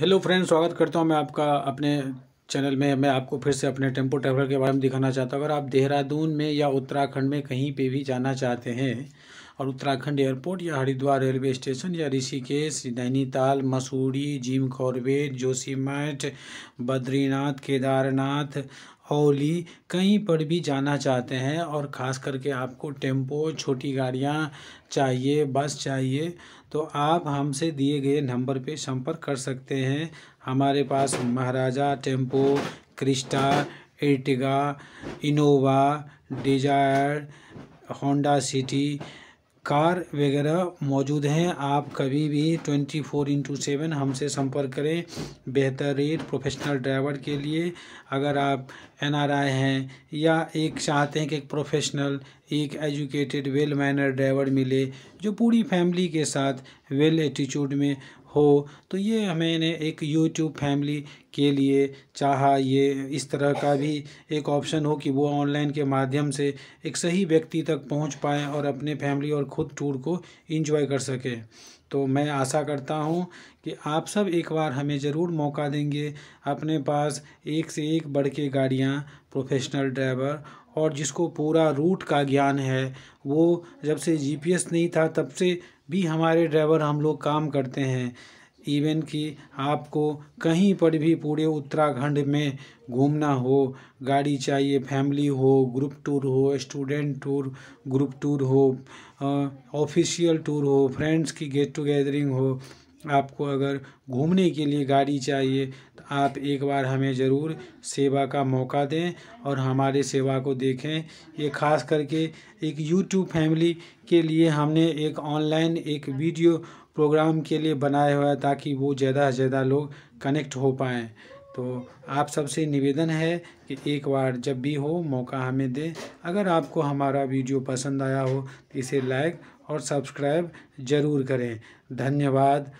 hello friends स्वागत करता हूं मैं आपका अपने चैनल में मैं आपको फिर से अपने टेम्पो ट्रैवलर के बारे में दिखाना चाहता हूं अगर आप देहरादून में या उत्तराखंड में कहीं पे भी जाना चाहते हैं और उत्तराखंड एयरपोर्ट या हरिद्वार रेलवे स्टेशन या ऋषिकेश नैनीताल मसूरी जिम कॉर्बेट जोशीमठ बद्रीनाथ केदारनाथ हौली कहीं पर भी जाना चाहते हैं और ख़ास करके आपको टेम्पो छोटी गाड़ियाँ चाहिए बस चाहिए तो आप हमसे दिए गए नंबर पे संपर्क कर सकते हैं हमारे पास Maharaja tempo Crysta Ertiga Innova Dzire Honda City car वगैरह मौजूद हैं आप कभी भी ट्वेंटी फोर इंटू सेवन हमसे संपर्क करें बेहतर रेट प्रोफेशनल ड्राइवर के लिए अगर आप एनआरआई हैं या एक चाहते हैं कि एक प्रोफेशनल एक एजुकेटेड वेल मैनर ड्राइवर मिले जो पूरी फैमिली के साथ वेल एटीट्यूड में हो तो ये मैंने एक यूट्यूब फैमिली के लिए चाहा ये इस तरह का भी एक ऑप्शन हो कि वो ऑनलाइन के माध्यम से एक सही व्यक्ति तक पहुंच पाए और अपने फैमिली और खुद टूर को इंजॉय कर सके तो मैं आशा करता हूं कि आप सब एक बार हमें ज़रूर मौका देंगे अपने पास एक से एक बढ़ के गाड़ियाँ प्रोफेशनल ड्राइवर और जिसको पूरा रूट का ज्ञान है वो जब से जीपीएस नहीं था तब से भी हमारे ड्राइवर हम लोग काम करते हैं इवन कि आपको कहीं पर भी पूरे उत्तराखंड में घूमना हो गाड़ी चाहिए फैमिली हो ग्रुप टूर हो स्टूडेंट टूर ग्रुप टूर हो ऑफिशियल टूर हो फ्रेंड्स की गेट टुगेदरिंग हो आपको अगर घूमने के लिए गाड़ी चाहिए आप एक बार हमें ज़रूर सेवा का मौका दें और हमारे सेवा को देखें ये खास करके एक यूट्यूब फैमिली के लिए हमने एक ऑनलाइन एक वीडियो प्रोग्राम के लिए बनाया हुआ है ताकि वो ज़्यादा से ज़्यादा लोग कनेक्ट हो पाएँ तो आप सबसे निवेदन है कि एक बार जब भी हो मौका हमें दें अगर आपको हमारा वीडियो पसंद आया हो तो इसे लाइक और सब्सक्राइब ज़रूर करें धन्यवाद